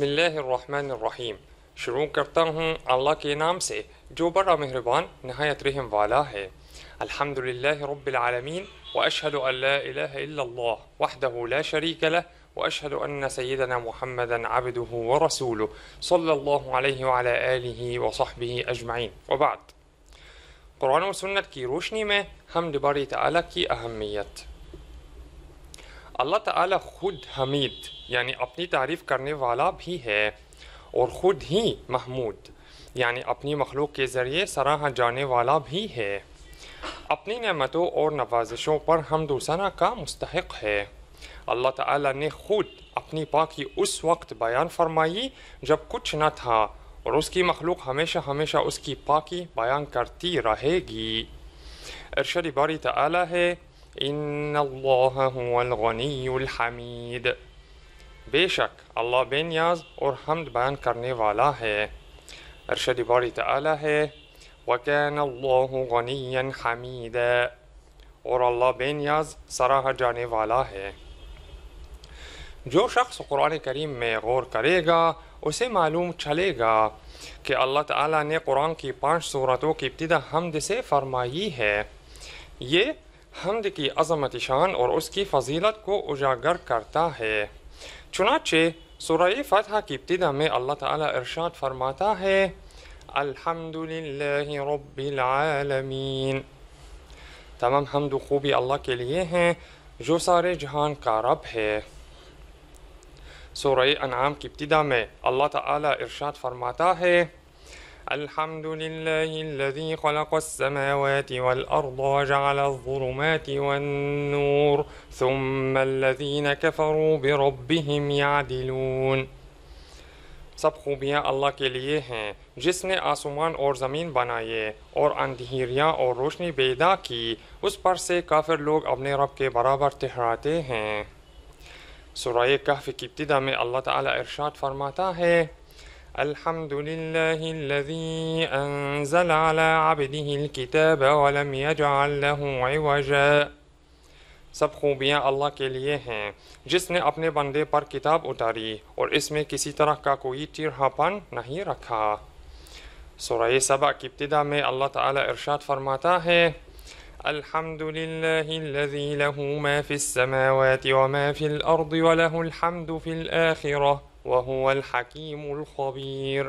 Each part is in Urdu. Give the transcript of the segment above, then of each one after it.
بسم الله الرحمن الرحيم شروع کرتا ہوں اللہ کے نام سے جو بڑا مہربان نہایت رحم والا ہے الحمد لله رب العالمين وأشهد أن لا إله إلا الله وحده لا شريك له وأشهد أن سيدنا محمدا عبده ورسوله صلى الله عليه وعلى آله وصحبه أجمعين وبعد قرآن وسنة سنت کی روشنی میں حمد باری تعالی کی اہمیت اللہ تعالی خود حمید یعنی اپنی تعریف کرنے والا بھی ہے اور خود ہی محمود یعنی اپنی مخلوق کے ذریعے سراہ جانے والا بھی ہے اپنی نعمتوں اور نوازشوں پر ہم دوسرا کا مستحق ہے اللہ تعالی نے خود اپنی پاکی اس وقت بیان فرمائی جب کچھ نہ تھا اور اس کی مخلوق ہمیشہ ہمیشہ اس کی پاکی بیان کرتی رہے گی ارشد باری تعالی ہے ان اللہ الغنی الحمید بے شک اللہ بے نیاز اور حمد بیان کرنے والا ہے ارشد باری تعالی ہے وکین اللہ غنی حمید اور اللہ بے نیاز سراہ جانے والا ہے جو شخص قرآن کریم میں غور کرے گا اسے معلوم چلے گا کہ اللہ تعالیٰ نے قرآن کی پانچ صورتوں کی ابتدا حمد سے فرمائی ہے یہ حمد کی عظمت شان اور اس کی فضیلت کو اجاگر کرتا ہے چنانچہ سورہ فتح ابتدا میں اللہ تعالیٰ ارشاد فرماتا ہے الحمد للہ تمام حمد و خوبی اللہ کے لیے ہیں جو سارے جہان کا رب ہے سورہ انعام کی ابتدا میں اللہ تعالیٰ ارشاد فرماتا ہے الحمد لله الذي خلق السماوات والأرض وجعل الظلمات والنور ثم الذين كفروا بربهم يعدلون سب خوبیاں اللہ کے لیے ہیں جس نے آسمان اور زمین بنائے اور اندھیریاں اور روشنی بیدا کی اس پر سے کافر لوگ اپنے رب کے برابر تہراتے ہیں سورہ کہف کی ابتدا میں اللہ تعالی ارشاد فرماتا ہے الحمد لله الذي أنزل على عبده الكتاب ولم يجعل له عوجا سب خوبیاں اللہ کے لیے ہیں جس نے اپنے بندے پر کتاب اتاری اور اس میں کسی طرح کا کوئی چیرہاپن نہیں رکھا سورہ سبا کی ابتدا میں اللہ تعالی ارشاد فرماتا ہے الحمد لله الذي له ما في السماوات وما في الأرض وله الحمد في الآخرة وہو الحکیم الخبیر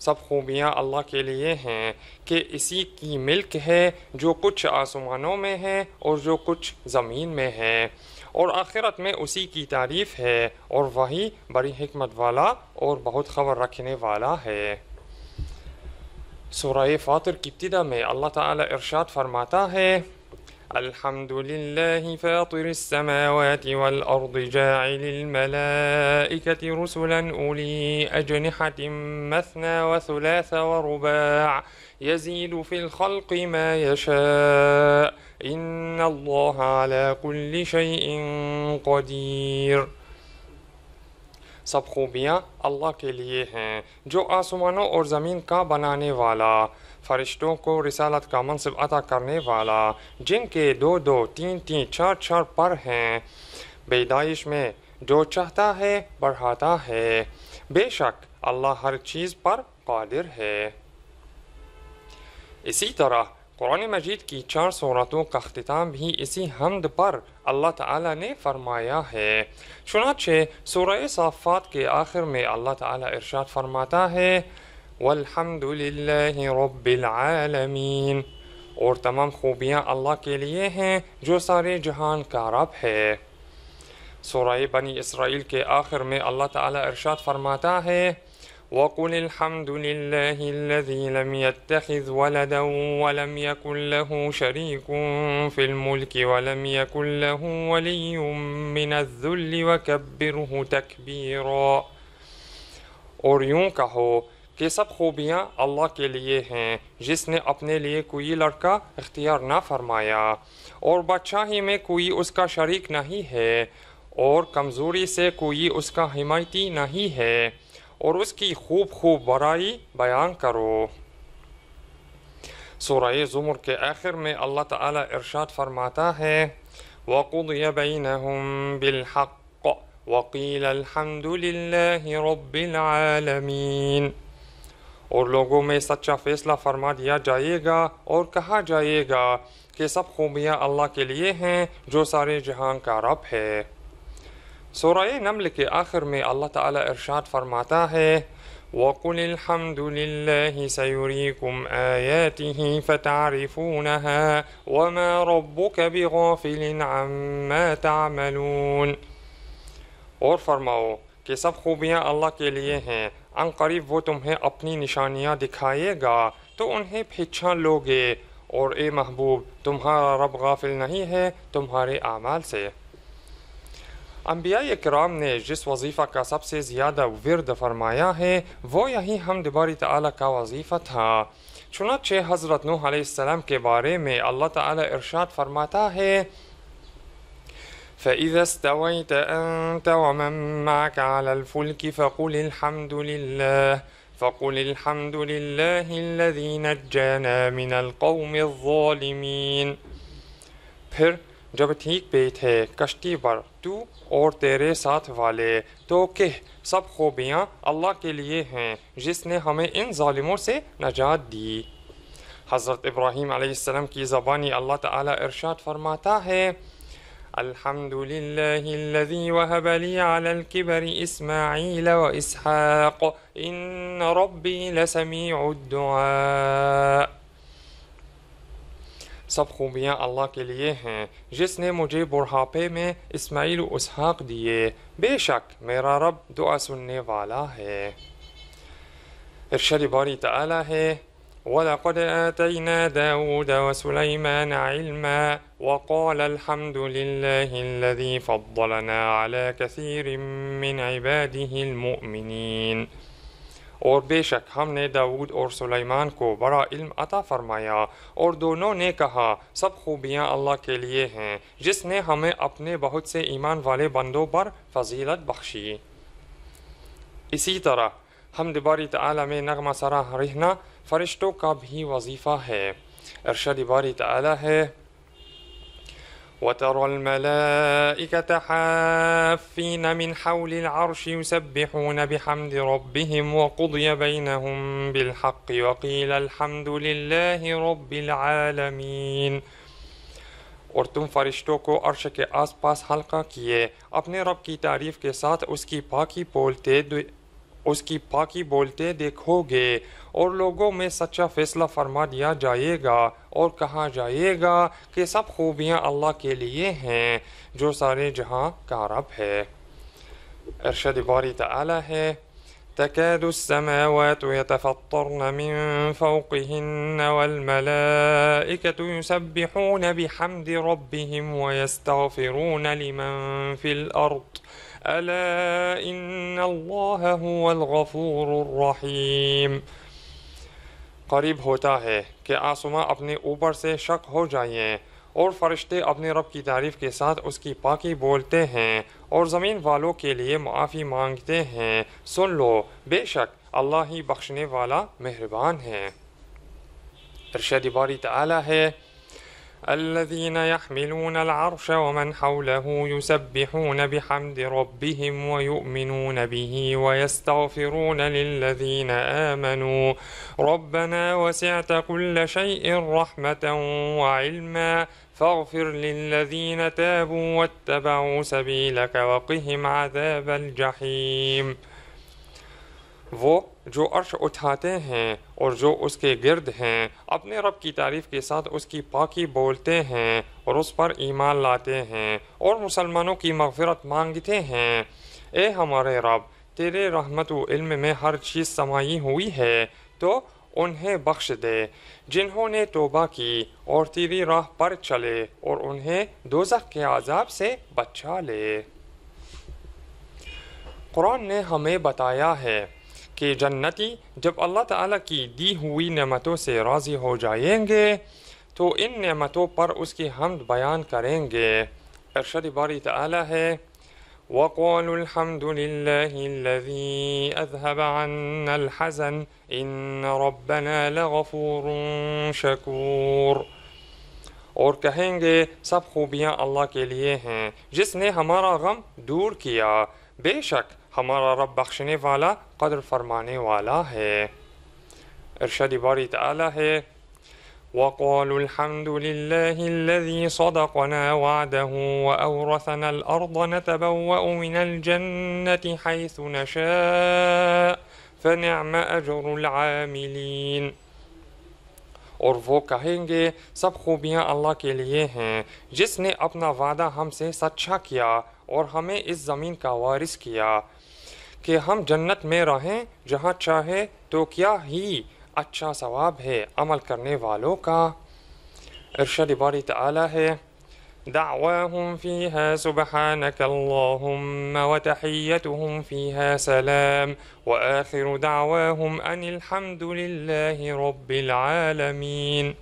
سب خوبیاں اللہ کے لیے ہیں کہ اسی کی ملک ہے جو کچھ آسمانوں میں ہیں اور جو کچھ زمین میں ہے اور آخرت میں اسی کی تعریف ہے اور وہی بڑی حکمت والا اور بہت خبر رکھنے والا ہے سورہ فاطر کی ابتدا میں اللہ تعالی ارشاد فرماتا ہے الحمد لله فاطر السماوات والأرض جاعل الملائكة رسلا أولي أجنحة مثنى وثلاث ورباع يزيد في الخلق ما يشاء إن الله على كل شيء قدير سب خوبیاں اللہ کے लिए ہیں جو آسمانوں اور زمین کا بنانے والا فرشتوں کو رسالت کا منصب عطا کرنے والا جن کے دو دو تین تین چار چار پر ہیں بیدائش میں جو چاہتا ہے بڑھاتا ہے بے شک اللہ ہر چیز پر قادر ہے اسی طرح قرآن مجید کی چار صورتوں کا اختتام بھی اسی حمد پر اللہ تعالیٰ نے فرمایا ہے چنانچہ سورہ صافات کے آخر میں اللہ تعالیٰ ارشاد فرماتا ہے والحمد لله رب العالمين اور تمام خوبیاں اللہ کے لیے ہیں جو سارے جہان کا رب ہے سورہ بنی اسرائیل کے آخر میں اللہ تعالی ارشاد فرماتا ہے وَقُلِ الْحَمْدُ لِلَّهِ الَّذِي لَمْ يَتَّخِذْ وَلَدًا وَلَمْ يَكُنْ لَهُ شَرِيكٌ فِي الْمُلْكِ وَلَمْ يَكُنْ لَهُ وَلِيٌّ مِّنَ الذُّلِّ وَكَبِّرْهُ تَكْبِيرًا اور یوں کہو کہ سب خوبیاں اللہ کے لیے ہیں جس نے اپنے لیے کوئی لڑکا اختیار نہ فرمایا اور بچہ ہی میں کوئی اس کا شریک نہیں ہے اور کمزوری سے کوئی اس کا حمایتی نہیں ہے اور اس کی خوب خوب برائی بیان کرو سورہ زمر کے آخر میں اللہ تعالیٰ ارشاد فرماتا ہے وَقُضِيَ بِالْحَقِّ وَقِيلَ الْحَمْدُ لِلَّهِ رَبِّ الْعَالَمِينَ اور لوگوں میں سچا فیصلہ فرما دیا جائے گا اور کہا جائے گا کہ سب خوبیاں اللہ کے لیے ہیں جو سارے جہان کا رب ہے سورہ نمل کے آخر میں اللہ تعالی ارشاد فرماتا ہے وَقُلِ الْحَمْدُ لِلَّهِ سَيُرِيكُمْ آيَاتِهِ فَتَعْرِفُونَهَا وَمَا رَبُّكَ بِغَافِلٍ عَمَّا تَعْمَلُونَ اور فرماؤ کہ سب خوبیاں اللہ کے لیے ہیں ان قریب وہ تمہیں اپنی نشانیاں دکھائے گا تو انہیں پیچھا لوگے اور اے محبوب تمہارا رب غافل نہیں ہے تمہارے اعمال سے انبیاء کرام نے جس وظیفہ کا سب سے زیادہ ورد فرمایا ہے وہ یہی حمد باری تعالیٰ کا وظیفہ تھا چنانچہ حضرت نوح علیہ السلام کے بارے میں اللہ تعالیٰ ارشاد فرماتا ہے فإذا استويت أنت ومن معك على الفلك فقل الحمد لله فقل الحمد لله الذي نجانا من القوم الظالمين پھر جب ٹھیک پیٹ ہے کشتی بر تو اور تیرے ساتھ والے تو کہ سب خوبیاں اللہ کے لیے ہیں جس نے ہمیں ان ظالموں سے نجات دی حضرت ابراہیم علیہ السلام کی زبانی اللہ تعالی ارشاد فرماتا ہے الحمد لله الذي وهب لي على الكبر إسماعيل وإسحاق إن ربي لسميع الدعاء سب خوبیاں اللہ کے لیے ہیں جس نے مجھے بڑھاپے میں اسماعیل و اسحاق دیے بے شک میرا رب دعا سننے والا ہے ارشد باری تعالی ہے ولقد آتينا داود وسليمان علما وقال الحمد لله الذي فضلنا على كثير من عباده المؤمنين ہم نے داود اور سلیمان کو بڑا علم عطا فرمایا اور دونوں نے کہا سب خوبیاں اللہ کے के ہیں جس نے ہمیں اپنے بہت سے ایمان والے بندوں پر فضیلت بخشی اسی طرح हम दोबारी تعالی میں نغمہ سرا رہنا فرشتوں کا بھی وظیفہ ہے ارشاد باری تعالی ہے وترى الملائكة حافين من حول العرش يسبحون بحمد ربهم وقضي بينهم بالحق وقيل الحمد لله رب العالمين فرشتوں کو عرش کے آس پاس حلقہ کیے اپنے رب کی تعریف کے ساتھ اس کی پاکی बोलते اس کی پاکی بولتے دیکھو گے اور لوگوں میں سچا فیصلہ فرما دیا جائے گا اور کہا جائے گا کہ سب خوبیاں اللہ کے لیے ہیں جو سارے جہاں کا رب ہے ارشد باری تعالی ہے تكاد السماوات يتفطرن من فوقهن والملائكة يسبحون بحمد ربهم ويستغفرون لمن في الأرض ألا إن الله هو الغفور الرحيم قریب ہوتا ہے کہ آسما اپنے اوپر سے شک ہو جائیے اور فرشتے اپنے رب کی تعریف کے ساتھ اس کی پاکی بولتے ہیں اور زمین والوں کے لیے معافی مانگتے ہیں سن لو بے شک اللہ ہی بخشنے والا مہربان ہے باری تعلیٰ ہے الذين يحملون العرش ومن حوله يسبحون بحمد ربهم ويؤمنون به ويستغفرون للذين آمنوا ربنا وسعت كل شيء رحمة وعلما فاغفر للذين تابوا واتبعوا سبيلك وقهم عذاب الجحيم. جو عرش اٹھاتے ہیں اور جو اس کے گرد ہیں اپنے رب کی تعریف کے ساتھ اس کی پاکی بولتے ہیں اور اس پر ایمان لاتے ہیں اور مسلمانوں کی مغفرت مانگتے ہیں اے ہمارے رب تیرے رحمت و علم میں ہر چیز سمائی ہوئی ہے تو انہیں بخش دے جنہوں نے توبہ کی اور تیری راہ پر چلے اور انہیں دوزخ کے عذاب سے بچا لے قرآن نے ہمیں بتایا ہے کہ جنتی جب اللہ تعالیٰ کی دی ہوئی نعمتوں سے راضی ہو جائیں گے تو ان نعمتوں پر اس کی حمد بیان کریں گے ارشد باری تعالیٰ ہے اور کہیں گے سب خوبیاں اللہ کے لیے ہیں جس نے ہمارا غم دور کیا بے شک ہمارا رب بخشنے والا قدر فرماني والا ہے ارشاد باری تعالی ہے وقالوا الحمد لله الذي صدقنا وعده وأورثنا الأرض نتبوأ من الجنة حيث نشاء فنعم أجر العاملين اور وہ کہیں گے سب خوبیاں اللہ کے لیے ہیں جس نے اپنا وعدہ ہم سے سچا کیا اور ہمیں اس زمین کا وارث کیا کہ ہم جنت میں رہیں جہاں چاہے تو کیا ہی اچھا ثواب ہے عمل کرنے والوں کا ارشد باری تعالی ہے دعواهم فيها سبحانك اللهم وتحيتهم فيها سلام وآخر دعواهم أن الحمد لله رب العالمين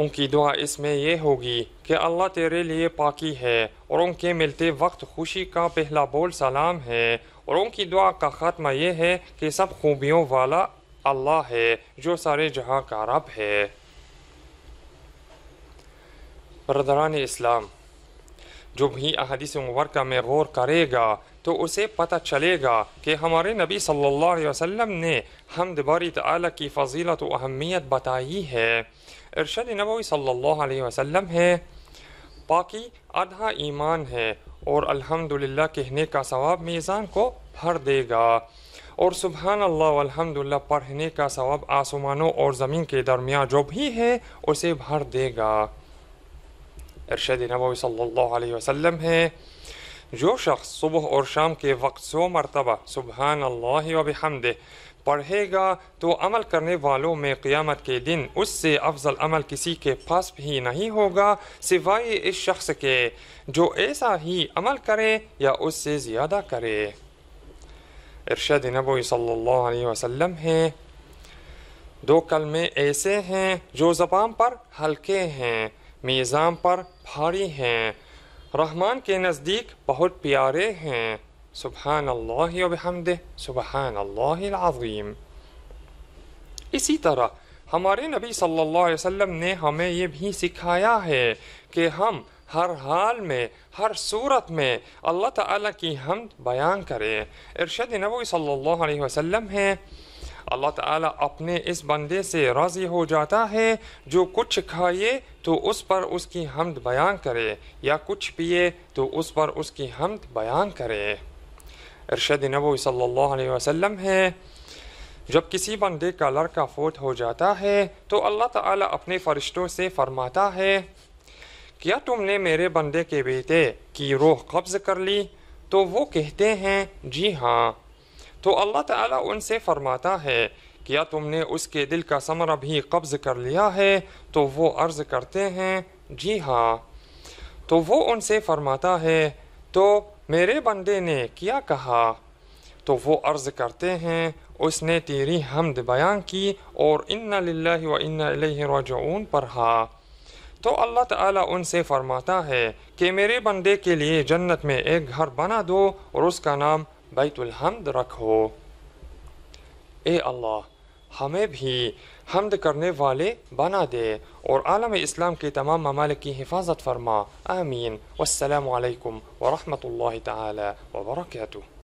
ان کی دعا اس میں یہ ہوگی کہ اللہ تیرے لیے پاکی ہے اور ان کے ملتے وقت خوشی کا پہلا بول سلام ہے اور ان کی دعا کا خاتمہ یہ ہے کہ سب خوبیوں والا اللہ ہے جو سارے جہاں کا رب ہے بردران اسلام جو بھی احادیث مبرکہ میں غور کرے گا تو اسے پتہ چلے گا کہ ہمارے نبی صلی اللہ علیہ وسلم نے حمد باری تعالی کی فضیلت و اہمیت بتائی ہے ارشد نبوی صلی اللہ علیہ وسلم ہے پاکی ادھا ایمان ہے اور الحمد کہنے کا ثواب میزان کو بھر دے گا اور سبحان اللہ الحمد پڑھنے کا ثواب آسمانوں اور زمین کے درمیان جو بھی ہے اسے بھر دے گا ارشد نبوی صلی اللہ علیہ وسلم ہے جو شخص صبح اور شام کے وقت سو مرتبہ سبحان اللہ و بحمدہ پڑھے گا تو عمل کرنے والوں میں قیامت کے دن اس سے افضل عمل کسی کے پاس بھی نہیں ہوگا سوائے اس شخص کے جو ایسا ہی عمل کرے یا اس سے زیادہ کرے ارشد نبوی صلی اللہ علیہ وسلم ہیں دو کلمے ایسے ہیں جو زبان پر ہلکے ہیں میزان پر بھاری ہیں رحمان کے نزدیک بہت پیارے ہیں اللہ و بحمد سبحان اللہ العظیم اسی طرح ہمارے نبی صلی اللہ علیہ وسلم نے ہمیں یہ بھی سکھایا ہے کہ ہم ہر حال میں ہر صورت میں اللہ تعالیٰ کی حمد بیان کرے ارشد نبوی صلی اللہ علیہ وسلم ہے اللہ تعالیٰ اپنے اس بندے سے راضی ہو جاتا ہے جو کچھ کھائیے تو اس پر اس کی حمد بیان کرے یا کچھ پیے تو اس پر اس کی حمد بیان کرے ارشد نبوی صلی اللہ علیہ وسلم ہے جب کسی بندے کا لڑکا فوت ہو جاتا ہے تو اللہ تعالیٰ اپنے فرشتوں سے فرماتا ہے کیا تم نے میرے بندے کے بیٹے کی روح قبض کر لی تو وہ کہتے ہیں جی ہاں تو اللہ تعالیٰ ان سے فرماتا ہے کیا تم نے اس کے دل کا ثمرہ بھی قبض کر لیا ہے تو وہ عرض کرتے ہیں جی ہاں تو وہ ان سے فرماتا ہے تو میرے بندے نے کیا کہا تو وہ عرض کرتے ہیں اس نے تیری حمد بیان کی اور للہ و پر ہا تو اللہ تعالیٰ ان سے فرماتا ہے کہ میرے بندے کے لیے جنت میں ایک گھر بنا دو اور اس کا نام بیت الحمد رکھو اے اللہ ہمیں بھی حمد کرنے والے بنا دے اور عالم اسلام کے تمام ممالک کی حفاظت فرما آمین والسلام علیکم ورحمت اللہ تعالی وبرکاتہ